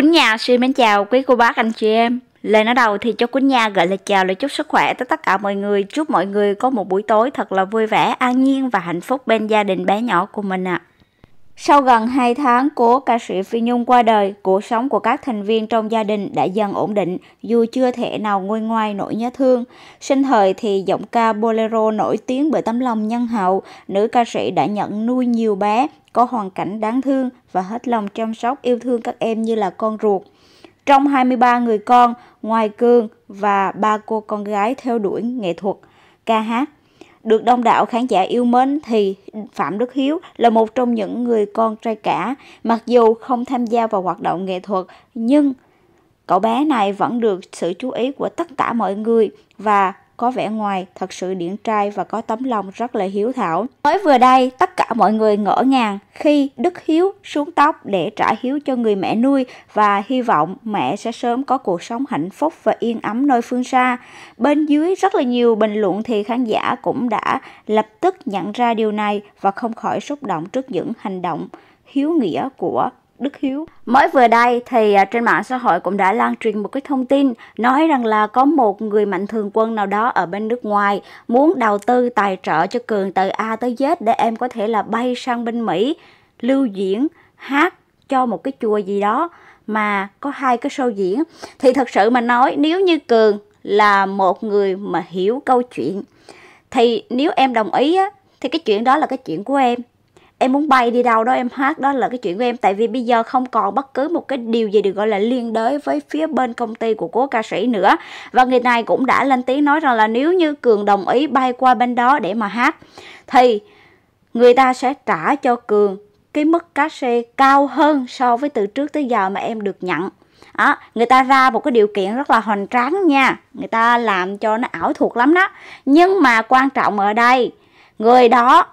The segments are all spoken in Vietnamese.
Quýnh Nhà xin mến chào quý cô bác anh chị em. Lời nói đầu thì cho Quýnh Nha gửi lời chào lời chúc sức khỏe tới tất cả mọi người. Chúc mọi người có một buổi tối thật là vui vẻ, an nhiên và hạnh phúc bên gia đình bé nhỏ của mình ạ. À. Sau gần 2 tháng của ca sĩ Phi Nhung qua đời, cuộc sống của các thành viên trong gia đình đã dần ổn định dù chưa thể nào nguôi ngoai nỗi nhớ thương. Sinh thời thì giọng ca bolero nổi tiếng bởi tấm lòng nhân hậu, nữ ca sĩ đã nhận nuôi nhiều bé có hoàn cảnh đáng thương và hết lòng chăm sóc yêu thương các em như là con ruột. Trong 23 người con, ngoài Cương và ba cô con gái theo đuổi nghệ thuật, ca hát. Được đông đảo khán giả yêu mến thì Phạm Đức Hiếu là một trong những người con trai cả. Mặc dù không tham gia vào hoạt động nghệ thuật, nhưng cậu bé này vẫn được sự chú ý của tất cả mọi người và có vẻ ngoài thật sự điển trai và có tấm lòng rất là hiếu thảo. Mới vừa đây, tất cả mọi người ngỡ ngàng khi Đức Hiếu xuống tóc để trả hiếu cho người mẹ nuôi và hy vọng mẹ sẽ sớm có cuộc sống hạnh phúc và yên ấm nơi phương xa. Bên dưới rất là nhiều bình luận thì khán giả cũng đã lập tức nhận ra điều này và không khỏi xúc động trước những hành động hiếu nghĩa của Đức Hiếu. Mới vừa đây thì à, trên mạng xã hội cũng đã lan truyền một cái thông tin nói rằng là có một người mạnh thường quân nào đó ở bên nước ngoài muốn đầu tư tài trợ cho Cường từ A tới Z để em có thể là bay sang bên Mỹ lưu diễn hát cho một cái chùa gì đó mà có hai cái show diễn thì thật sự mà nói nếu như Cường là một người mà hiểu câu chuyện thì nếu em đồng ý á, thì cái chuyện đó là cái chuyện của em em muốn bay đi đâu đó em hát đó là cái chuyện của em tại vì bây giờ không còn bất cứ một cái điều gì được gọi là liên đới với phía bên công ty của cố ca sĩ nữa và người này cũng đã lên tiếng nói rằng là nếu như cường đồng ý bay qua bên đó để mà hát thì người ta sẽ trả cho cường cái mức cá xê cao hơn so với từ trước tới giờ mà em được nhận đó, người ta ra một cái điều kiện rất là hoành tráng nha người ta làm cho nó ảo thuộc lắm đó nhưng mà quan trọng ở đây người đó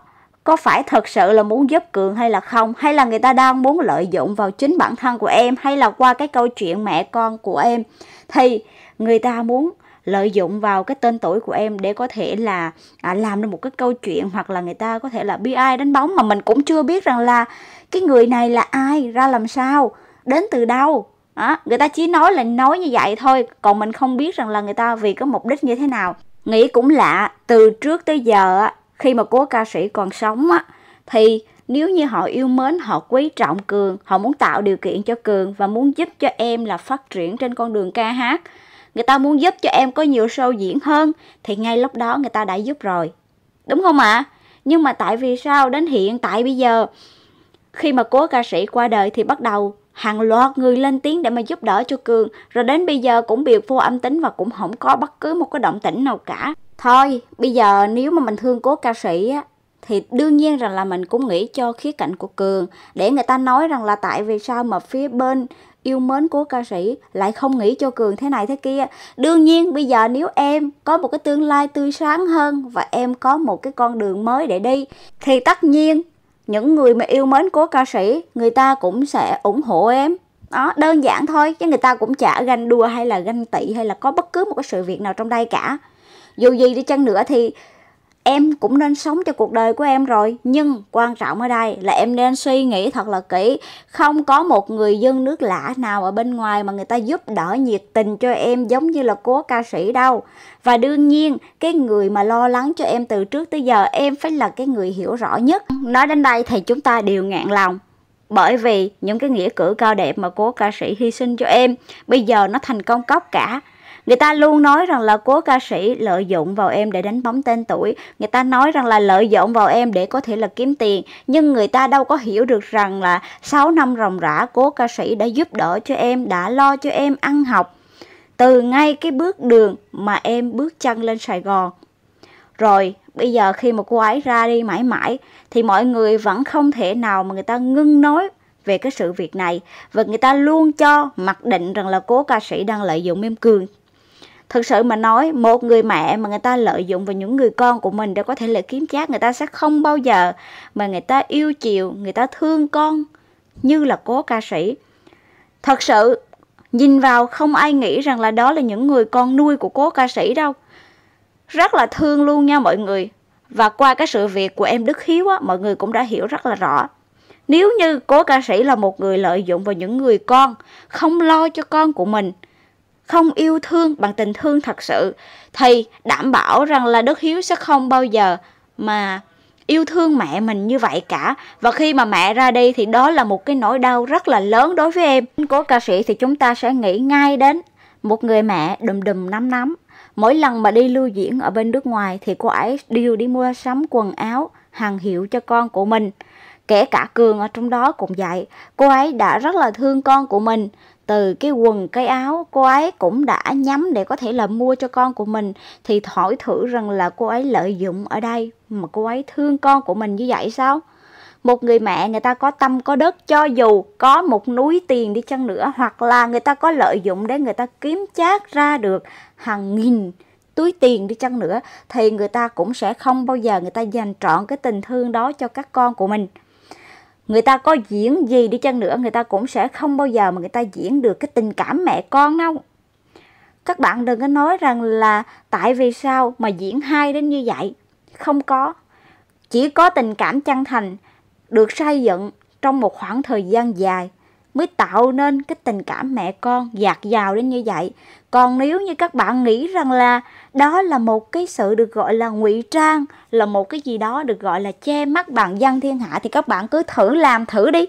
có phải thật sự là muốn giúp cường hay là không hay là người ta đang muốn lợi dụng vào chính bản thân của em hay là qua cái câu chuyện mẹ con của em thì người ta muốn lợi dụng vào cái tên tuổi của em để có thể là à, làm được một cái câu chuyện hoặc là người ta có thể là bi ai đánh bóng mà mình cũng chưa biết rằng là cái người này là ai ra làm sao đến từ đâu đó, người ta chỉ nói là nói như vậy thôi còn mình không biết rằng là người ta vì có mục đích như thế nào nghĩ cũng lạ từ trước tới giờ khi mà cố ca sĩ còn sống á, thì nếu như họ yêu mến, họ quý trọng Cường, họ muốn tạo điều kiện cho Cường và muốn giúp cho em là phát triển trên con đường ca hát, người ta muốn giúp cho em có nhiều show diễn hơn thì ngay lúc đó người ta đã giúp rồi. Đúng không ạ? À? Nhưng mà tại vì sao đến hiện tại bây giờ khi mà cố ca sĩ qua đời thì bắt đầu Hàng loạt người lên tiếng để mà giúp đỡ cho Cường, rồi đến bây giờ cũng bị vô âm tính và cũng không có bất cứ một cái động tĩnh nào cả. Thôi, bây giờ nếu mà mình thương cố ca sĩ á, thì đương nhiên rằng là mình cũng nghĩ cho khía cạnh của Cường để người ta nói rằng là tại vì sao mà phía bên yêu mến của ca sĩ lại không nghĩ cho Cường thế này thế kia. Đương nhiên bây giờ nếu em có một cái tương lai tươi sáng hơn và em có một cái con đường mới để đi thì tất nhiên những người mà yêu mến của ca sĩ người ta cũng sẽ ủng hộ em đó đơn giản thôi chứ người ta cũng chả ganh đua hay là ganh tị hay là có bất cứ một cái sự việc nào trong đây cả dù gì đi chăng nữa thì em cũng nên sống cho cuộc đời của em rồi nhưng quan trọng ở đây là em nên suy nghĩ thật là kỹ không có một người dân nước lạ nào ở bên ngoài mà người ta giúp đỡ nhiệt tình cho em giống như là cố ca sĩ đâu và đương nhiên cái người mà lo lắng cho em từ trước tới giờ em phải là cái người hiểu rõ nhất nói đến đây thì chúng ta đều ngạn lòng bởi vì những cái nghĩa cử cao đẹp mà cố ca sĩ hy sinh cho em bây giờ nó thành công cốc cả Người ta luôn nói rằng là cố ca sĩ lợi dụng vào em để đánh bóng tên tuổi. Người ta nói rằng là lợi dụng vào em để có thể là kiếm tiền. Nhưng người ta đâu có hiểu được rằng là 6 năm ròng rã cố ca sĩ đã giúp đỡ cho em, đã lo cho em ăn học. Từ ngay cái bước đường mà em bước chân lên Sài Gòn. Rồi bây giờ khi mà cô ấy ra đi mãi mãi thì mọi người vẫn không thể nào mà người ta ngưng nói về cái sự việc này và người ta luôn cho mặc định rằng là cố ca sĩ đang lợi dụng em cường thực sự mà nói một người mẹ mà người ta lợi dụng vào những người con của mình để có thể là kiếm chác người ta sẽ không bao giờ mà người ta yêu chiều người ta thương con như là cố ca sĩ thật sự nhìn vào không ai nghĩ rằng là đó là những người con nuôi của cố ca sĩ đâu rất là thương luôn nha mọi người và qua cái sự việc của em Đức Hiếu á, mọi người cũng đã hiểu rất là rõ nếu như cố ca sĩ là một người lợi dụng vào những người con không lo cho con của mình không yêu thương bằng tình thương thật sự thì đảm bảo rằng là Đức Hiếu sẽ không bao giờ mà yêu thương mẹ mình như vậy cả và khi mà mẹ ra đi thì đó là một cái nỗi đau rất là lớn đối với em của ca sĩ thì chúng ta sẽ nghĩ ngay đến một người mẹ đùm đùm nắm nắm mỗi lần mà đi lưu diễn ở bên nước ngoài thì cô ấy đều đi mua sắm quần áo hàng hiệu cho con của mình kể cả cường ở trong đó cũng vậy cô ấy đã rất là thương con của mình từ cái quần cái áo cô ấy cũng đã nhắm để có thể là mua cho con của mình thì hỏi thử rằng là cô ấy lợi dụng ở đây mà cô ấy thương con của mình như vậy sao một người mẹ người ta có tâm có đất cho dù có một núi tiền đi chăng nữa hoặc là người ta có lợi dụng để người ta kiếm chác ra được hàng nghìn túi tiền đi chăng nữa thì người ta cũng sẽ không bao giờ người ta dành trọn cái tình thương đó cho các con của mình người ta có diễn gì đi chăng nữa người ta cũng sẽ không bao giờ mà người ta diễn được cái tình cảm mẹ con đâu các bạn đừng có nói rằng là tại vì sao mà diễn hay đến như vậy không có chỉ có tình cảm chân thành được xây dựng trong một khoảng thời gian dài mới tạo nên cái tình cảm mẹ con dạt dào đến như vậy. Còn nếu như các bạn nghĩ rằng là đó là một cái sự được gọi là ngụy trang, là một cái gì đó được gọi là che mắt bằng dân thiên hạ thì các bạn cứ thử làm thử đi.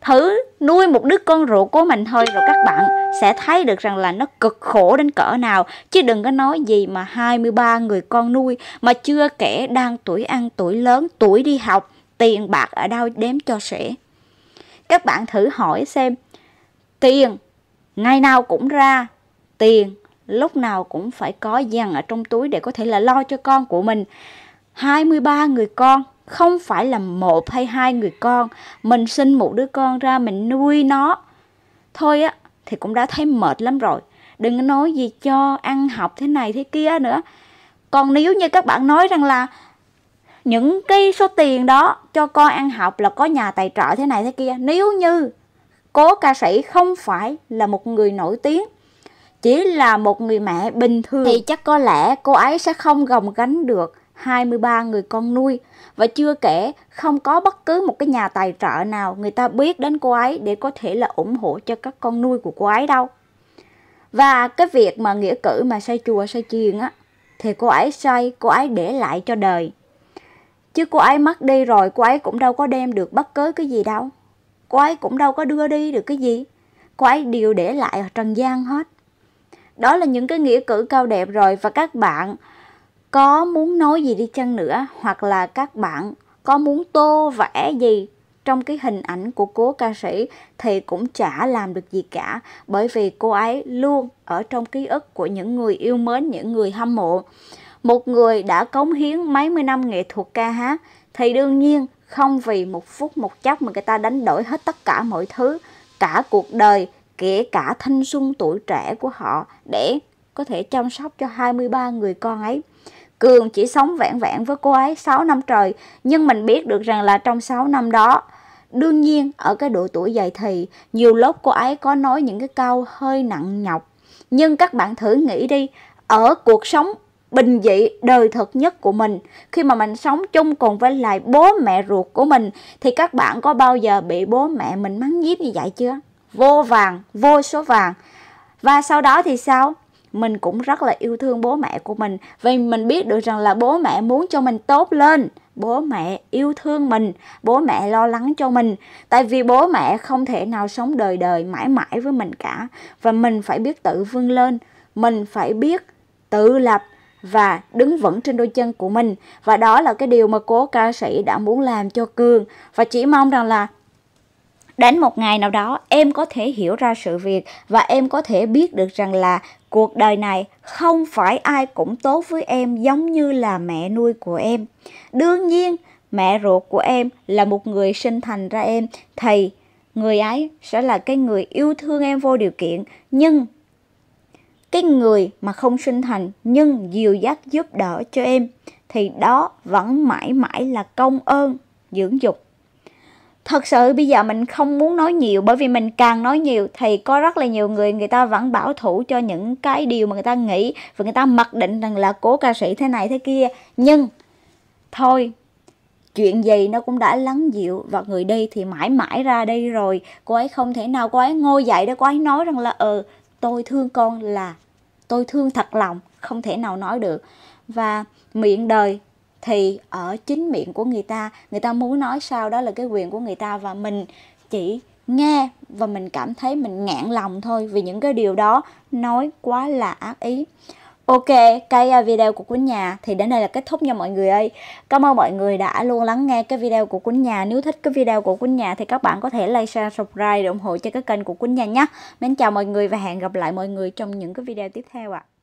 Thử nuôi một đứa con ruột của mình thôi rồi các bạn sẽ thấy được rằng là nó cực khổ đến cỡ nào chứ đừng có nói gì mà 23 người con nuôi mà chưa kể đang tuổi ăn tuổi lớn, tuổi đi học, tiền bạc ở đâu đếm cho sẻ các bạn thử hỏi xem tiền ngày nào cũng ra tiền lúc nào cũng phải có dàn ở trong túi để có thể là lo cho con của mình 23 người con không phải là một hay hai người con mình sinh một đứa con ra mình nuôi nó thôi á thì cũng đã thấy mệt lắm rồi đừng nói gì cho ăn học thế này thế kia nữa còn nếu như các bạn nói rằng là những cái số tiền đó cho con ăn học là có nhà tài trợ thế này thế kia nếu như cố ca sĩ không phải là một người nổi tiếng chỉ là một người mẹ bình thường thì chắc có lẽ cô ấy sẽ không gồng gánh được 23 người con nuôi và chưa kể không có bất cứ một cái nhà tài trợ nào người ta biết đến cô ấy để có thể là ủng hộ cho các con nuôi của cô ấy đâu. Và cái việc mà nghĩa cử mà xây chùa xây chiền á thì cô ấy xây, cô ấy để lại cho đời. Chứ cô ấy mất đi rồi cô ấy cũng đâu có đem được bất cứ cái gì đâu. Cô ấy cũng đâu có đưa đi được cái gì. Cô ấy đều để lại ở Trần gian hết. Đó là những cái nghĩa cử cao đẹp rồi và các bạn có muốn nói gì đi chăng nữa hoặc là các bạn có muốn tô vẽ gì trong cái hình ảnh của cố ca sĩ thì cũng chả làm được gì cả bởi vì cô ấy luôn ở trong ký ức của những người yêu mến những người hâm mộ một người đã cống hiến mấy mươi năm nghệ thuật ca hát thì đương nhiên không vì một phút một chốc mà người ta đánh đổi hết tất cả mọi thứ, cả cuộc đời, kể cả thanh xuân tuổi trẻ của họ để có thể chăm sóc cho 23 người con ấy. Cường chỉ sống vẹn vẹn với cô ấy 6 năm trời, nhưng mình biết được rằng là trong 6 năm đó, đương nhiên ở cái độ tuổi dậy thì, nhiều lúc cô ấy có nói những cái câu hơi nặng nhọc. Nhưng các bạn thử nghĩ đi, ở cuộc sống bình dị đời thực nhất của mình khi mà mình sống chung cùng với lại bố mẹ ruột của mình thì các bạn có bao giờ bị bố mẹ mình mắng nhiếc như vậy chưa vô vàng vô số vàng và sau đó thì sao mình cũng rất là yêu thương bố mẹ của mình vì mình biết được rằng là bố mẹ muốn cho mình tốt lên bố mẹ yêu thương mình bố mẹ lo lắng cho mình tại vì bố mẹ không thể nào sống đời đời mãi mãi với mình cả và mình phải biết tự vươn lên mình phải biết tự lập và đứng vững trên đôi chân của mình và đó là cái điều mà cố ca sĩ đã muốn làm cho cương và chỉ mong rằng là đến một ngày nào đó em có thể hiểu ra sự việc và em có thể biết được rằng là cuộc đời này không phải ai cũng tốt với em giống như là mẹ nuôi của em đương nhiên mẹ ruột của em là một người sinh thành ra em thầy người ấy sẽ là cái người yêu thương em vô điều kiện nhưng cái người mà không sinh thành nhưng dìu dắt giúp đỡ cho em thì đó vẫn mãi mãi là công ơn dưỡng dục thật sự bây giờ mình không muốn nói nhiều bởi vì mình càng nói nhiều thì có rất là nhiều người người ta vẫn bảo thủ cho những cái điều mà người ta nghĩ và người ta mặc định rằng là cố ca sĩ thế này thế kia nhưng thôi chuyện gì nó cũng đã lắng dịu và người đi thì mãi mãi ra đây rồi cô ấy không thể nào cô ấy ngồi dậy để cô ấy nói rằng là ừ tôi thương con là tôi thương thật lòng không thể nào nói được và miệng đời thì ở chính miệng của người ta người ta muốn nói sao đó là cái quyền của người ta và mình chỉ nghe và mình cảm thấy mình ngạn lòng thôi vì những cái điều đó nói quá là ác ý Ok, cái à, video của Quýnh Nhà thì đến đây là kết thúc nha mọi người ơi. Cảm ơn mọi người đã luôn lắng nghe cái video của Quýnh Nhà. Nếu thích cái video của Quýnh Nhà thì các bạn có thể like, share, subscribe để ủng hộ cho cái kênh của Quýnh Nhà nhé. Mến chào mọi người và hẹn gặp lại mọi người trong những cái video tiếp theo ạ. À.